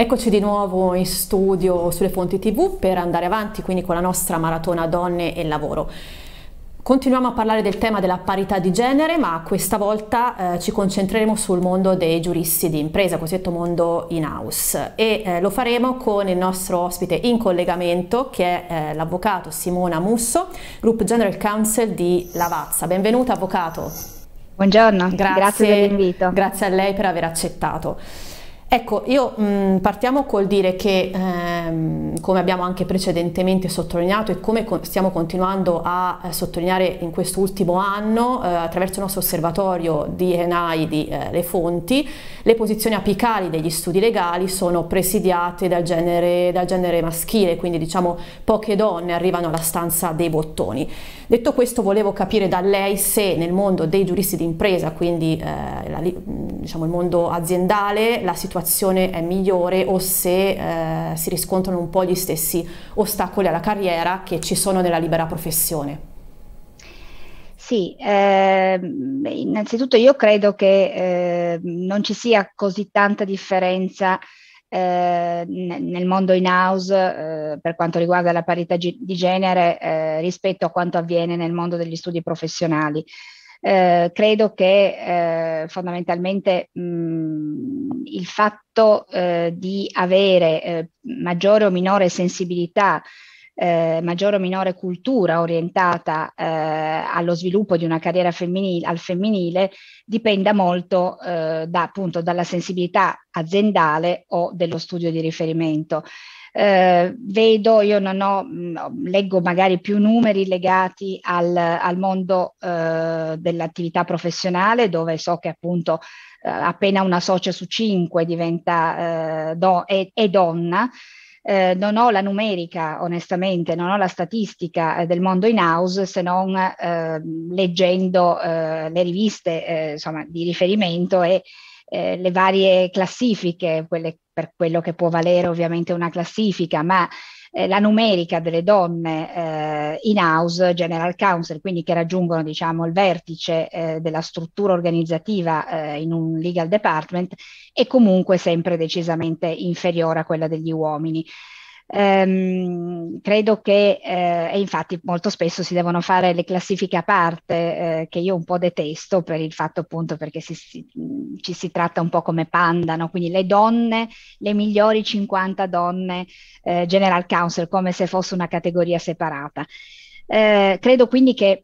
Eccoci di nuovo in studio sulle fonti TV per andare avanti quindi con la nostra maratona donne e lavoro. Continuiamo a parlare del tema della parità di genere, ma questa volta eh, ci concentreremo sul mondo dei giuristi di impresa, cosiddetto mondo in-house, e eh, lo faremo con il nostro ospite in collegamento, che è eh, l'avvocato Simona Musso, Group General Counsel di Lavazza. Benvenuta, avvocato. Buongiorno, grazie, grazie dell'invito. Grazie a lei per aver accettato. Ecco, io mh, mm, partiamo col dire che, ehm, come abbiamo anche precedentemente sottolineato e come con stiamo continuando a eh, sottolineare in quest'ultimo anno, eh, attraverso il nostro osservatorio di ENAI di eh, Le Fonti, le posizioni apicali degli studi legali sono presidiate dal genere, dal genere maschile, quindi diciamo poche donne arrivano alla stanza dei bottoni. Detto questo, volevo capire da lei se nel mondo dei giuristi d'impresa, quindi eh, la, mm, diciamo, il mondo aziendale, la situazione situazione è migliore o se eh, si riscontrano un po' gli stessi ostacoli alla carriera che ci sono nella libera professione. Sì, eh, innanzitutto io credo che eh, non ci sia così tanta differenza eh, nel mondo in house eh, per quanto riguarda la parità di genere eh, rispetto a quanto avviene nel mondo degli studi professionali. Eh, credo che eh, fondamentalmente mh, il fatto eh, di avere eh, maggiore o minore sensibilità eh, maggiore o minore cultura orientata eh, allo sviluppo di una carriera femminile, al femminile dipenda molto eh, da, appunto, dalla sensibilità aziendale o dello studio di riferimento eh, vedo, io non ho, mh, mm, leggo magari più numeri legati al, al mondo eh, dell'attività professionale, dove so che appunto eh, appena una socia su cinque diventa, eh, do, è, è donna. Eh, non ho la numerica, onestamente, non ho la statistica eh, del mondo in house se non eh, leggendo eh, le riviste eh, insomma, di riferimento e eh, le varie classifiche, quelle per quello che può valere ovviamente una classifica, ma eh, la numerica delle donne eh, in house, general counsel, quindi che raggiungono diciamo, il vertice eh, della struttura organizzativa eh, in un legal department, è comunque sempre decisamente inferiore a quella degli uomini. Ehm, credo che, eh, e infatti molto spesso si devono fare le classifiche a parte, eh, che io un po' detesto per il fatto appunto perché si, si, ci si tratta un po' come panda, no? quindi le donne, le migliori 50 donne eh, General Counsel, come se fosse una categoria separata. Eh, credo quindi che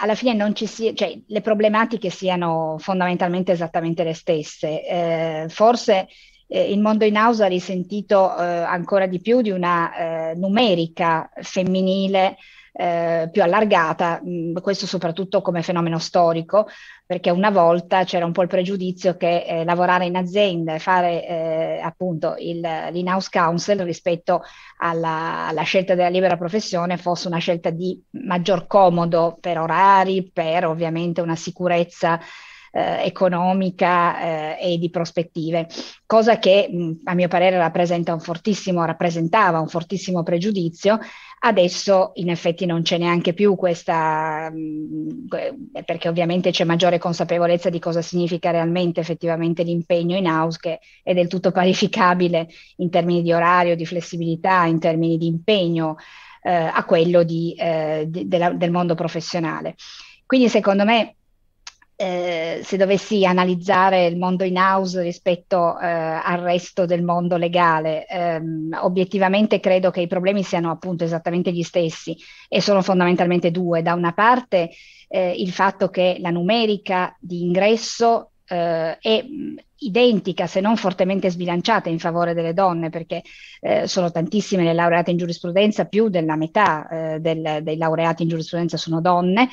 alla fine non ci sia, cioè le problematiche siano fondamentalmente esattamente le stesse. Eh, forse eh, il mondo in house ha risentito eh, ancora di più di una eh, numerica femminile eh, più allargata, mh, mm, questo soprattutto come fenomeno storico, perché una volta c'era un po' il pregiudizio che eh, lavorare in azienda e fare eh, appunto il, l'in-house counsel rispetto alla, alla, scelta della libera professione fosse una scelta di maggior comodo per orari, per ovviamente una sicurezza eh, economica eh, e di prospettive, cosa che mh, a mio parere rappresenta un fortissimo, rappresentava un fortissimo pregiudizio. Adesso in effetti non c'è neanche più questa, mh, perché ovviamente c'è maggiore consapevolezza di cosa significa realmente effettivamente l'impegno in house, che è del tutto parificabile in termini di orario, di flessibilità, in termini di impegno eh, a quello di, eh, di, della, del mondo professionale. Quindi secondo me eh, se dovessi analizzare il mondo in house rispetto eh, al resto del mondo legale, ehm, obiettivamente credo che i problemi siano appunto esattamente gli stessi e sono fondamentalmente due. Da una parte eh, il fatto che la numerica di ingresso eh, è identica se non fortemente sbilanciata in favore delle donne perché eh, sono tantissime le laureate in giurisprudenza più della metà eh, del, dei laureati in giurisprudenza sono donne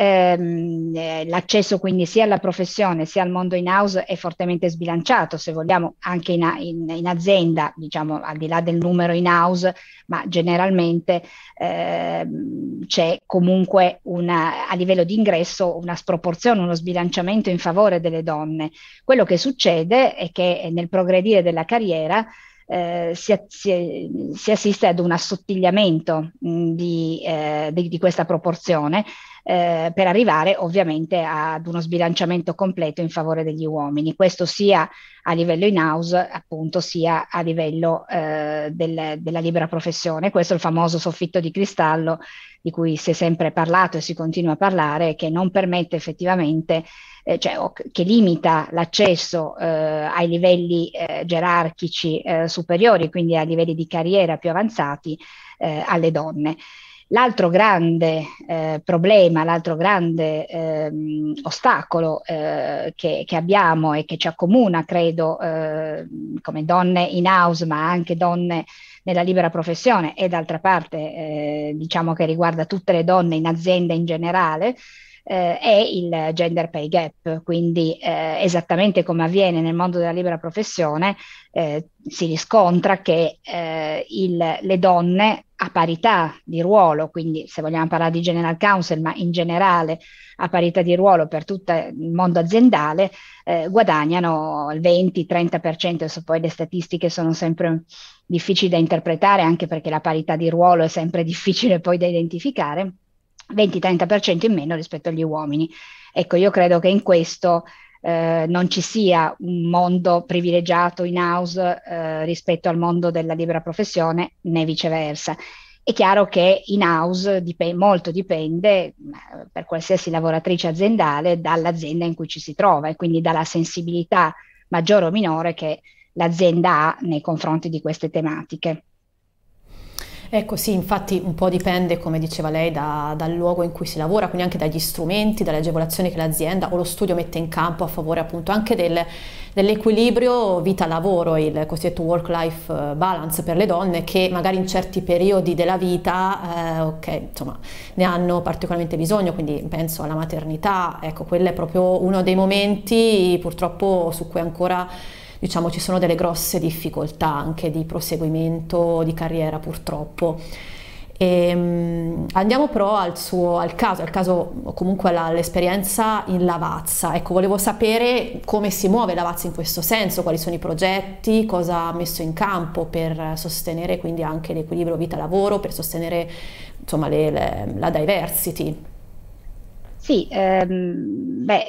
ehm, eh, l'accesso quindi sia alla professione sia al mondo in house è fortemente sbilanciato, se vogliamo anche in, in, in azienda, diciamo al di là del numero in house, ma generalmente ehm, c'è comunque una, a livello di ingresso una sproporzione, uno sbilanciamento in favore delle donne. Quello che succede è che eh, nel progredire della carriera eh, si, si, si, assiste ad un assottigliamento mh, di, eh, di, di, questa proporzione eh, per arrivare ovviamente ad uno sbilanciamento completo in favore degli uomini. Questo sia a livello in house, appunto, sia a livello eh, del, della libera professione. Questo è il famoso soffitto di cristallo di cui si è sempre parlato e si continua a parlare, che non permette effettivamente, eh, cioè, che limita l'accesso eh, ai livelli eh, gerarchici eh, superiori, quindi a livelli di carriera più avanzati eh, alle donne. L'altro grande eh, problema, l'altro grande ehm, ostacolo eh, che, che, abbiamo e che ci accomuna, credo, eh, come donne in house, ma anche donne nella libera professione e d'altra parte eh, diciamo che riguarda tutte le donne in azienda in generale, eh, è il gender pay gap, quindi eh, esattamente come avviene nel mondo della libera professione eh, si riscontra che eh, il, le donne a parità di ruolo, quindi se vogliamo parlare di general counsel, ma in generale a parità di ruolo per tutto il mondo aziendale, eh, guadagnano il 20-30%, adesso poi le statistiche sono sempre difficili da interpretare anche perché la parità di ruolo è sempre difficile poi da identificare 20-30% in meno rispetto agli uomini. Ecco, io credo che in questo eh, non ci sia un mondo privilegiato in house eh, rispetto al mondo della libera professione, né viceversa. È chiaro che in house dip- molto dipende, eh, per qualsiasi lavoratrice aziendale, dall'azienda in cui ci si trova e quindi dalla sensibilità maggiore o minore che l'azienda ha nei confronti di queste tematiche. Ecco sì, infatti un po' dipende, come diceva lei, da, dal luogo in cui si lavora, quindi anche dagli strumenti, dalle agevolazioni che l'azienda o lo studio mette in campo a favore appunto anche del, dell'equilibrio vita-lavoro, il cosiddetto work-life eh, balance per le donne che magari in certi periodi della vita eh, okay, insomma, ne hanno particolarmente bisogno, quindi penso alla maternità, ecco, quello è proprio uno dei momenti purtroppo su cui ancora diciamo, ci sono delle grosse difficoltà anche di proseguimento di carriera purtroppo. E, ehm, andiamo però al, suo, al caso, al caso o comunque all'esperienza in Lavazza. Ecco, volevo sapere come si muove Lavazza in questo senso, quali sono i progetti, cosa ha messo in campo per sostenere quindi anche l'equilibrio vita-lavoro, per sostenere insomma, le, le, la diversity. Sì, ehm, beh,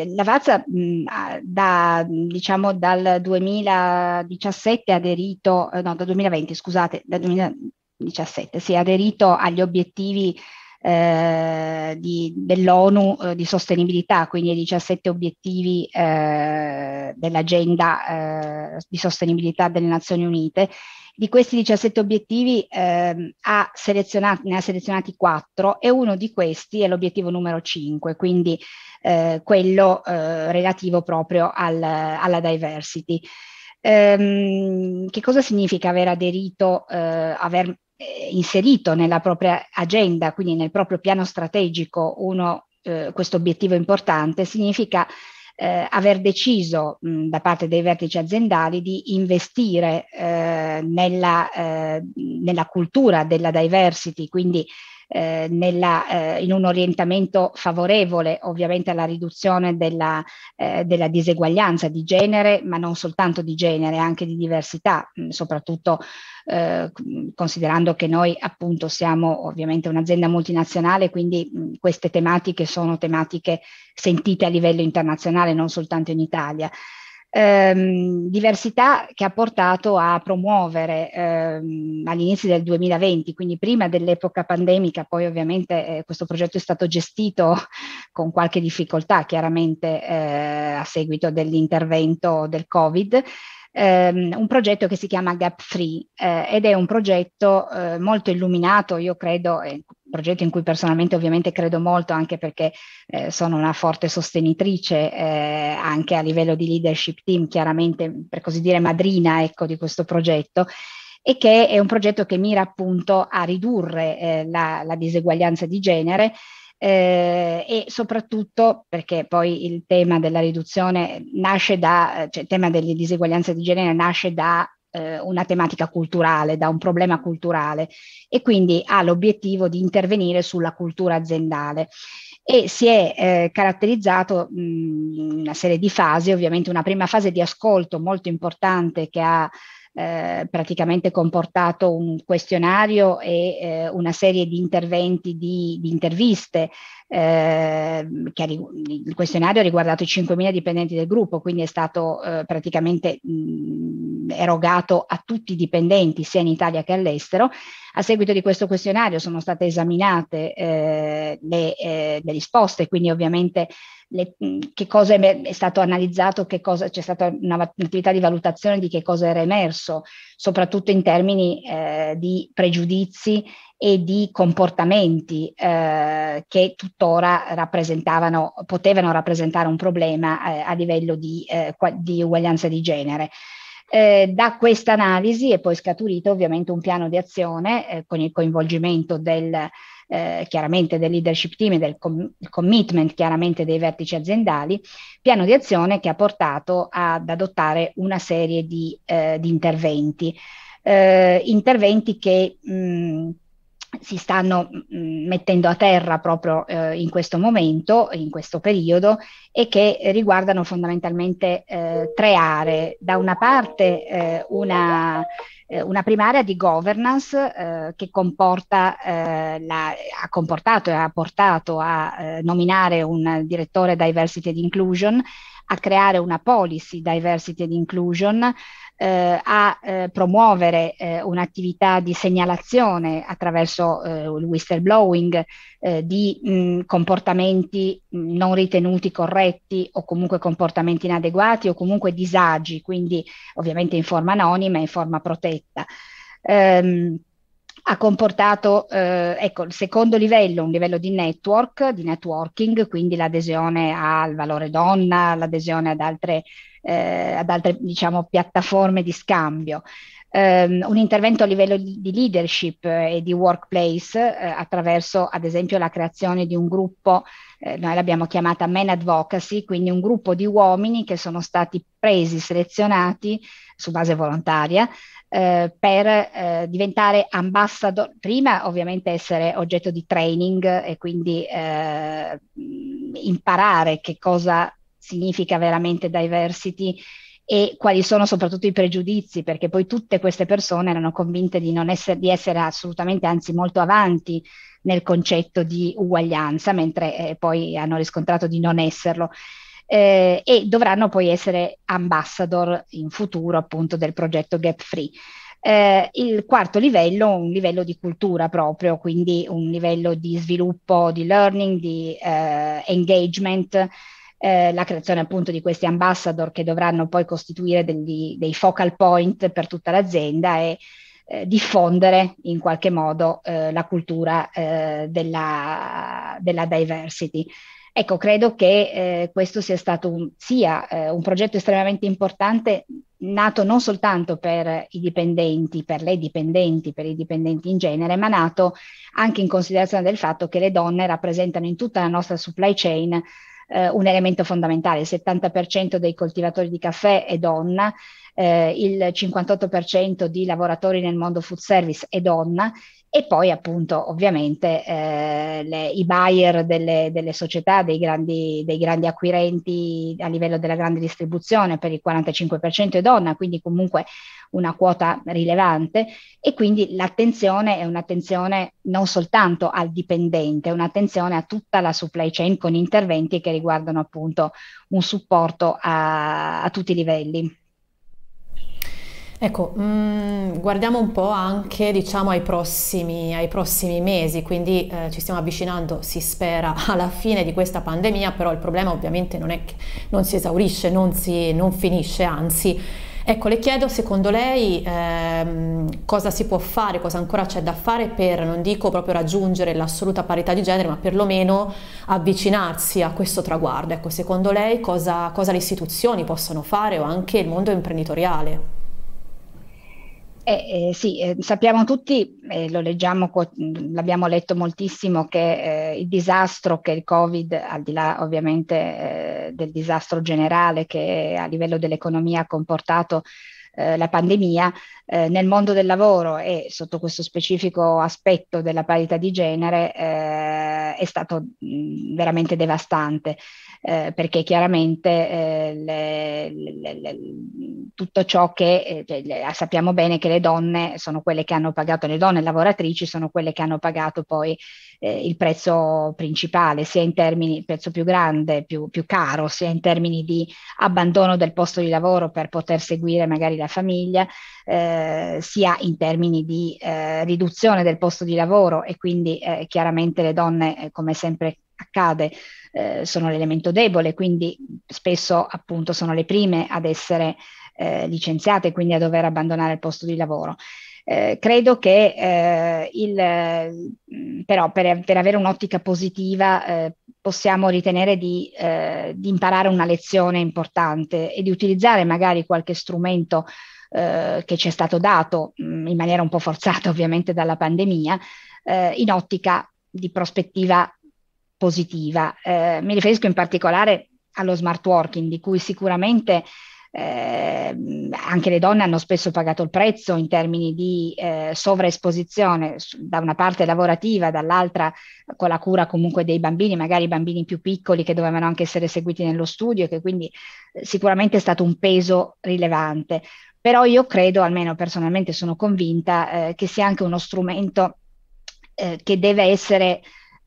eh, Lavazza mh, mm, da, diciamo dal 2017 ha aderito, eh, no, dal 2020 scusate, dal 2017 si è aderito agli obiettivi eh, di, dell'ONU eh, di sostenibilità, quindi i 17 obiettivi eh, dell'agenda eh, di sostenibilità delle Nazioni Unite. Di questi 17 obiettivi eh, ha ne ha selezionati 4 e uno di questi è l'obiettivo numero 5, quindi eh, quello eh, relativo proprio al, alla diversity. Ehm, che cosa significa aver aderito, eh, aver eh, inserito nella propria agenda, quindi nel proprio piano strategico, eh, questo obiettivo importante, significa eh, aver deciso mh, mm, da parte dei vertici aziendali di investire eh, nella, eh, nella cultura della diversity, quindi eh, nella, eh, in un orientamento favorevole ovviamente alla riduzione della, eh, della diseguaglianza di genere, ma non soltanto di genere, anche di diversità, mm, soprattutto eh, considerando che noi appunto siamo ovviamente un'azienda multinazionale, quindi mh, mm, queste tematiche sono tematiche sentite a livello internazionale, non soltanto in Italia. Ehm, diversità che ha portato a promuovere ehm, all'inizio del 2020, quindi prima dell'epoca pandemica, poi ovviamente eh, questo progetto è stato gestito con qualche difficoltà, chiaramente eh, a seguito dell'intervento del Covid, ehm, un progetto che si chiama Gap Free eh, ed è un progetto eh, molto illuminato, io credo, progetto in cui personalmente ovviamente credo molto anche perché eh, sono una forte sostenitrice eh, anche a livello di leadership team, chiaramente per così dire madrina ecco, di questo progetto e che è un progetto che mira appunto a ridurre eh, la, la diseguaglianza di genere eh, e soprattutto perché poi il tema della riduzione nasce da, cioè il tema delle diseguaglianze di genere nasce da eh, una tematica culturale, da un problema culturale e quindi ha l'obiettivo di intervenire sulla cultura aziendale e si è eh, caratterizzato mm, in una serie di fasi, ovviamente una prima fase di ascolto molto importante che ha eh, praticamente comportato un questionario e eh, una serie di interventi, di, di interviste eh, che il questionario ha riguardato i 5.000 dipendenti del gruppo, quindi è stato eh, praticamente mh, erogato a tutti i dipendenti, sia in Italia che all'estero. A seguito di questo questionario sono state esaminate eh, le, eh, le risposte, quindi ovviamente le, che cosa è stato analizzato, che cosa, c'è stata un'attività di valutazione di che cosa era emerso, soprattutto in termini eh, di pregiudizi e di comportamenti eh, che tuttora rappresentavano, potevano rappresentare un problema eh, a livello di, eh, di, uguaglianza di genere. Eh, da questa analisi è poi scaturito ovviamente un piano di azione eh, con il coinvolgimento del, eh, chiaramente del leadership team e del com- commitment chiaramente dei vertici aziendali, piano di azione che ha portato ad adottare una serie di, di interventi, interventi che mh, si stanno mm, mettendo a terra proprio eh, in questo momento, in questo periodo, e che riguardano fondamentalmente eh, tre aree. Da una parte eh, una, eh, una, primaria di governance eh, che comporta, eh, la, ha comportato e ha portato a nominare un direttore diversity and inclusion a creare una policy diversity and inclusion, eh, a eh, promuovere eh, un'attività di segnalazione attraverso eh, il whistleblowing eh, di mh, mm, comportamenti mm, non ritenuti corretti o comunque comportamenti inadeguati o comunque disagi, quindi ovviamente in forma anonima e in forma protetta. Um, ha comportato, eh, ecco, il secondo livello, un livello di network, di networking, quindi l'adesione al valore donna, l'adesione ad altre, eh, ad altre diciamo, piattaforme di scambio ehm, un intervento a livello di, leadership eh, e di workplace eh, attraverso ad esempio la creazione di un gruppo, eh, noi l'abbiamo chiamata Men Advocacy, quindi un gruppo di uomini che sono stati presi, selezionati su base volontaria eh, per eh, diventare ambassador, prima ovviamente essere oggetto di training e quindi eh, imparare che cosa significa veramente diversity e quali sono soprattutto i pregiudizi, perché poi tutte queste persone erano convinte di, non essere, di essere assolutamente, anzi molto avanti nel concetto di uguaglianza, mentre eh, poi hanno riscontrato di non esserlo. Eh, e dovranno poi essere ambassador in futuro appunto del progetto Gap Free. Eh, il quarto livello, un livello di cultura proprio, quindi un livello di sviluppo, di learning, di eh, engagement eh, la creazione appunto di questi ambassador che dovranno poi costituire degli, dei focal point per tutta l'azienda e eh, diffondere in qualche modo eh, la cultura eh, della, della, diversity. Ecco, credo che eh, questo sia stato un, sia, eh, un progetto estremamente importante nato non soltanto per i dipendenti, per le dipendenti, per i dipendenti in genere, ma nato anche in considerazione del fatto che le donne rappresentano in tutta la nostra supply chain eh, un elemento fondamentale. Il 70% dei coltivatori di caffè è donna, eh, il 58% di lavoratori nel mondo food service è donna, e poi appunto ovviamente eh, le, i buyer delle, delle società, dei grandi, dei grandi, acquirenti a livello della grande distribuzione per il 45% è donna, quindi comunque una quota rilevante e quindi l'attenzione è un'attenzione non soltanto al dipendente, è un'attenzione a tutta la supply chain con interventi che riguardano appunto un supporto a, a tutti i livelli. Ecco, mh, mm, guardiamo un po' anche diciamo, ai, prossimi, ai prossimi mesi, quindi eh, ci stiamo avvicinando, si spera, alla fine di questa pandemia, però il problema ovviamente non è che non si esaurisce, non, si, non finisce, anzi. Ecco, le chiedo secondo lei ehm, cosa si può fare, cosa ancora c'è da fare per, non dico proprio raggiungere l'assoluta parità di genere, ma perlomeno avvicinarsi a questo traguardo. Ecco, secondo lei cosa, cosa le istituzioni possono fare o anche il mondo imprenditoriale? Eh, eh, sì, eh, sappiamo tutti, eh, lo leggiamo, l'abbiamo letto moltissimo, che eh, il disastro che il Covid, al di là ovviamente eh, del disastro generale che a livello dell'economia ha comportato la pandemia, nel mondo del lavoro e sotto questo specifico aspetto della parità di genere è stato mh, veramente devastante eh, perché chiaramente eh, le, le, le, tutto ciò che eh, cioè, ah, sappiamo bene che le donne sono quelle che hanno pagato, le donne lavoratrici sono quelle che hanno pagato poi eh, il prezzo principale, sia in termini, di prezzo più grande, più, più caro, sia in termini di abbandono del posto di lavoro per poter seguire magari la famiglia, eh, sia in termini di eh, riduzione del posto di lavoro e quindi eh, chiaramente le donne, eh, come sempre accade, eh, sono l'elemento debole, quindi spesso appunto sono le prime ad essere eh, licenziate, quindi a dover abbandonare il posto di lavoro. Eh, credo che eh, il, mm, però per, per avere un'ottica positiva eh, possiamo ritenere di, eh, di imparare una lezione importante e di utilizzare magari qualche strumento eh, che ci è stato dato mh, mm, in maniera un po' forzata ovviamente dalla pandemia eh, in ottica di prospettiva positiva. Eh, mi riferisco in particolare allo smart working, di cui sicuramente eh, anche le donne hanno spesso pagato il prezzo in termini di eh, sovraesposizione da una parte lavorativa, dall'altra con la cura comunque dei bambini, magari i bambini più piccoli che dovevano anche essere seguiti nello studio, che quindi eh, sicuramente è stato un peso rilevante. Però io credo, almeno personalmente sono convinta, eh, che sia anche uno strumento eh, che deve essere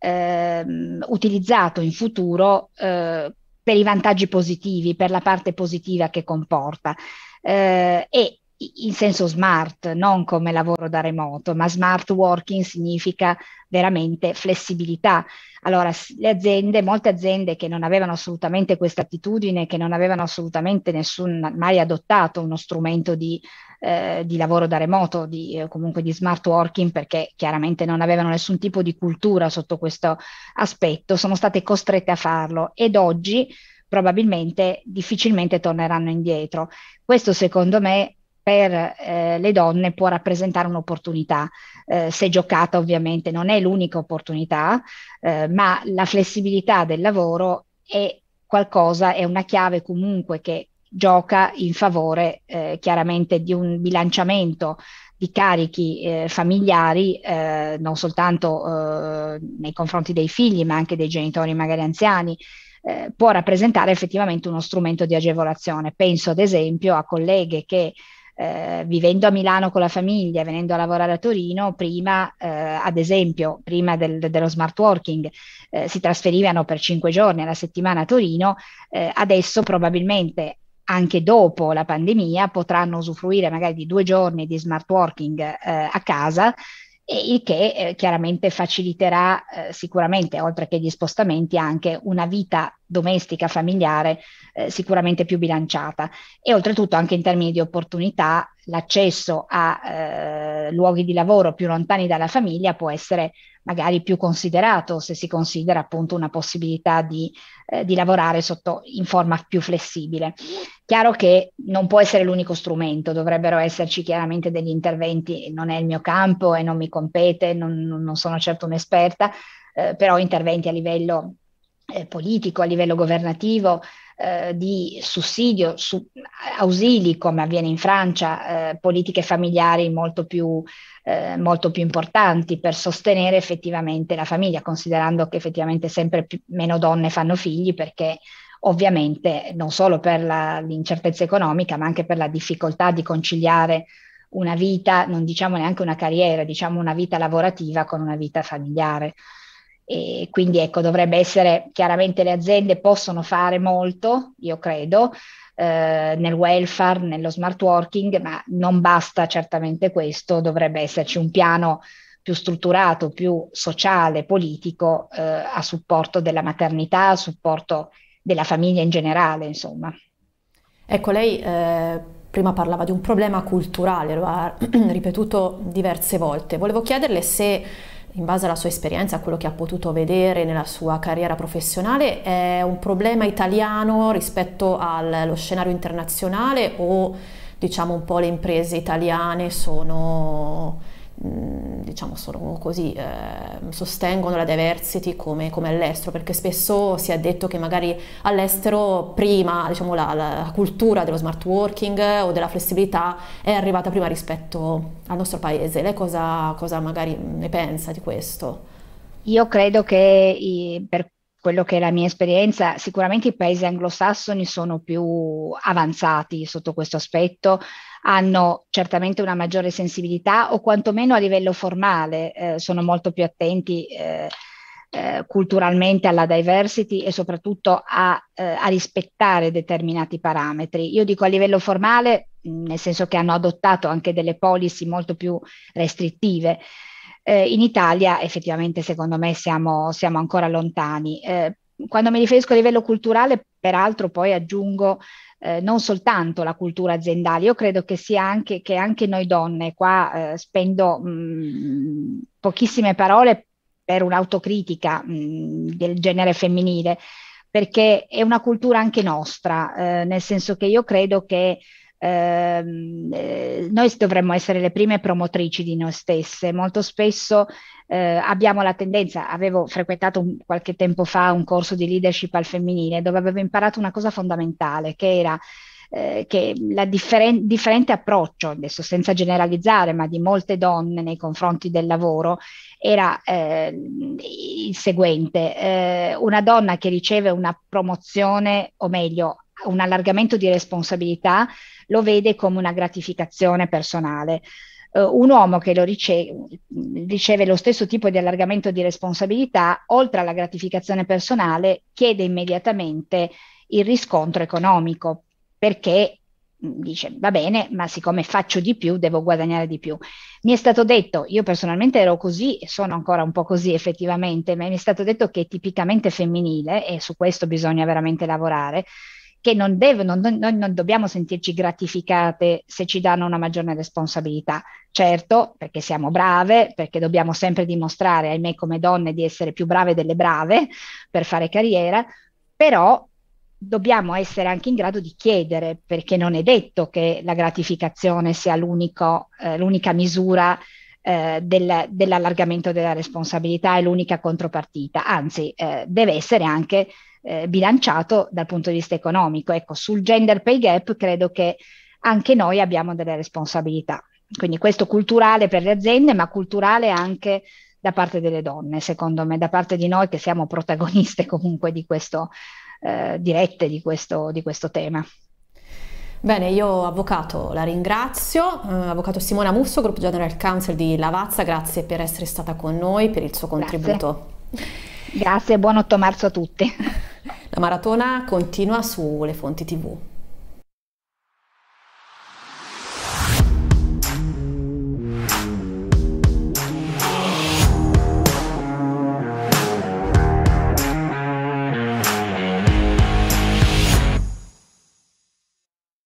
ehm, utilizzato in futuro eh, per i vantaggi positivi, per la parte positiva che comporta. Eh, e in senso smart, non come lavoro da remoto, ma smart working significa veramente flessibilità. Allora, le aziende, molte aziende che non avevano assolutamente questa attitudine, che non avevano assolutamente nessun, mai adottato uno strumento di eh, di lavoro da remoto, di, eh, comunque di smart working, perché chiaramente non avevano nessun tipo di cultura sotto questo aspetto, sono state costrette a farlo ed oggi probabilmente difficilmente torneranno indietro. Questo secondo me per eh, le donne può rappresentare un'opportunità, eh, se giocata ovviamente non è l'unica opportunità, eh, ma la flessibilità del lavoro è qualcosa, è una chiave comunque che gioca in favore eh, chiaramente di un bilanciamento di carichi eh, familiari eh, non soltanto eh, nei confronti dei figli ma anche dei genitori magari anziani eh, può rappresentare effettivamente uno strumento di agevolazione. Penso ad esempio a colleghe che eh, vivendo a Milano con la famiglia, venendo a lavorare a Torino, prima, eh, ad esempio, prima del, dello smart working, eh, si trasferivano per cinque giorni alla settimana a Torino, eh, adesso probabilmente anche dopo la pandemia potranno usufruire magari di due giorni di smart working eh, a casa, il che eh, chiaramente faciliterà eh, sicuramente, oltre che gli spostamenti, anche una vita domestica, familiare, eh, sicuramente più bilanciata. E oltretutto anche in termini di opportunità, l'accesso a eh, luoghi di lavoro più lontani dalla famiglia può essere magari più considerato se si considera appunto una possibilità di, eh, di lavorare sotto, in forma più flessibile. Chiaro che non può essere l'unico strumento, dovrebbero esserci chiaramente degli interventi, non è il mio campo e non mi compete, non, non sono certo un'esperta, eh, però interventi a livello eh, politico, a livello governativo, eh, di sussidio, su, ausili come avviene in Francia, eh, politiche familiari molto più, eh, molto più, importanti per sostenere effettivamente la famiglia, considerando che effettivamente sempre più, meno donne fanno figli perché ovviamente non solo per la, l'incertezza economica, ma anche per la difficoltà di conciliare una vita, non diciamo neanche una carriera, diciamo una vita lavorativa con una vita familiare. E quindi ecco, dovrebbe essere, chiaramente le aziende possono fare molto, io credo, eh, nel welfare, nello smart working, ma non basta certamente questo, dovrebbe esserci un piano più strutturato, più sociale, politico eh, a supporto della maternità, a supporto della famiglia in generale, insomma. Ecco, lei eh, prima parlava di un problema culturale, lo ha ripetuto diverse volte. Volevo chiederle se in base alla sua esperienza, a quello che ha potuto vedere nella sua carriera professionale, è un problema italiano rispetto allo scenario internazionale o diciamo un po' le imprese italiane sono Mm, diciamo solo così, eh, sostengono la diversity come, come, all'estero, perché spesso si è detto che magari all'estero prima diciamo, la, la, cultura dello smart working o della flessibilità è arrivata prima rispetto al nostro paese. Lei cosa, cosa magari ne pensa di questo? Io credo che per quello che è la mia esperienza, sicuramente i paesi anglosassoni sono più avanzati sotto questo aspetto, hanno certamente una maggiore sensibilità o quantomeno a livello formale eh, sono molto più attenti eh, eh, culturalmente alla diversity e soprattutto a, eh, a, rispettare determinati parametri. Io dico a livello formale, nel senso che hanno adottato anche delle policy molto più restrittive eh, in Italia effettivamente secondo me siamo, siamo ancora lontani. Eh, quando mi riferisco a livello culturale, peraltro poi aggiungo eh, non soltanto la cultura aziendale, io credo che sia anche che anche noi donne, qua eh, spendo mh, mm, pochissime parole per un'autocritica mh, mm, del genere femminile, perché è una cultura anche nostra, eh, nel senso che io credo che Ehm, eh, noi dovremmo essere le prime promotrici di noi stesse. Molto spesso eh, abbiamo la tendenza, avevo frequentato un, qualche tempo fa un corso di leadership al femminile dove avevo imparato una cosa fondamentale che era eh, che la differen- differente approccio, adesso senza generalizzare, ma di molte donne nei confronti del lavoro era eh, il seguente, eh, una donna che riceve una promozione, o meglio un allargamento di responsabilità lo vede come una gratificazione personale. Uh, un uomo che lo riceve, riceve lo stesso tipo di allargamento di responsabilità, oltre alla gratificazione personale, chiede immediatamente il riscontro economico, perché mm, dice va bene, ma siccome faccio di più devo guadagnare di più. Mi è stato detto, io personalmente ero così e sono ancora un po' così effettivamente, ma mi è stato detto che è tipicamente femminile e su questo bisogna veramente lavorare, che non devono, noi non, non dobbiamo sentirci gratificate se ci danno una maggiore responsabilità. Certo, perché siamo brave, perché dobbiamo sempre dimostrare, ahimè, come donne di essere più brave delle brave per fare carriera, però dobbiamo essere anche in grado di chiedere, perché non è detto che la gratificazione sia eh, l'unica misura eh, del, dell'allargamento della responsabilità e l'unica contropartita, anzi eh, deve essere anche eh, bilanciato dal punto di vista economico. Ecco, sul gender pay gap credo che anche noi abbiamo delle responsabilità. Quindi questo culturale per le aziende, ma culturale anche da parte delle donne, secondo me, da parte di noi che siamo protagoniste comunque di questo, eh, dirette di questo, di questo tema. Bene, io avvocato la ringrazio, eh, avvocato Simona Musso, Group General Counsel di Lavazza, grazie per essere stata con noi, per il suo contributo. Grazie, grazie buon 8 marzo a tutti. La maratona continua sulle fonti tv.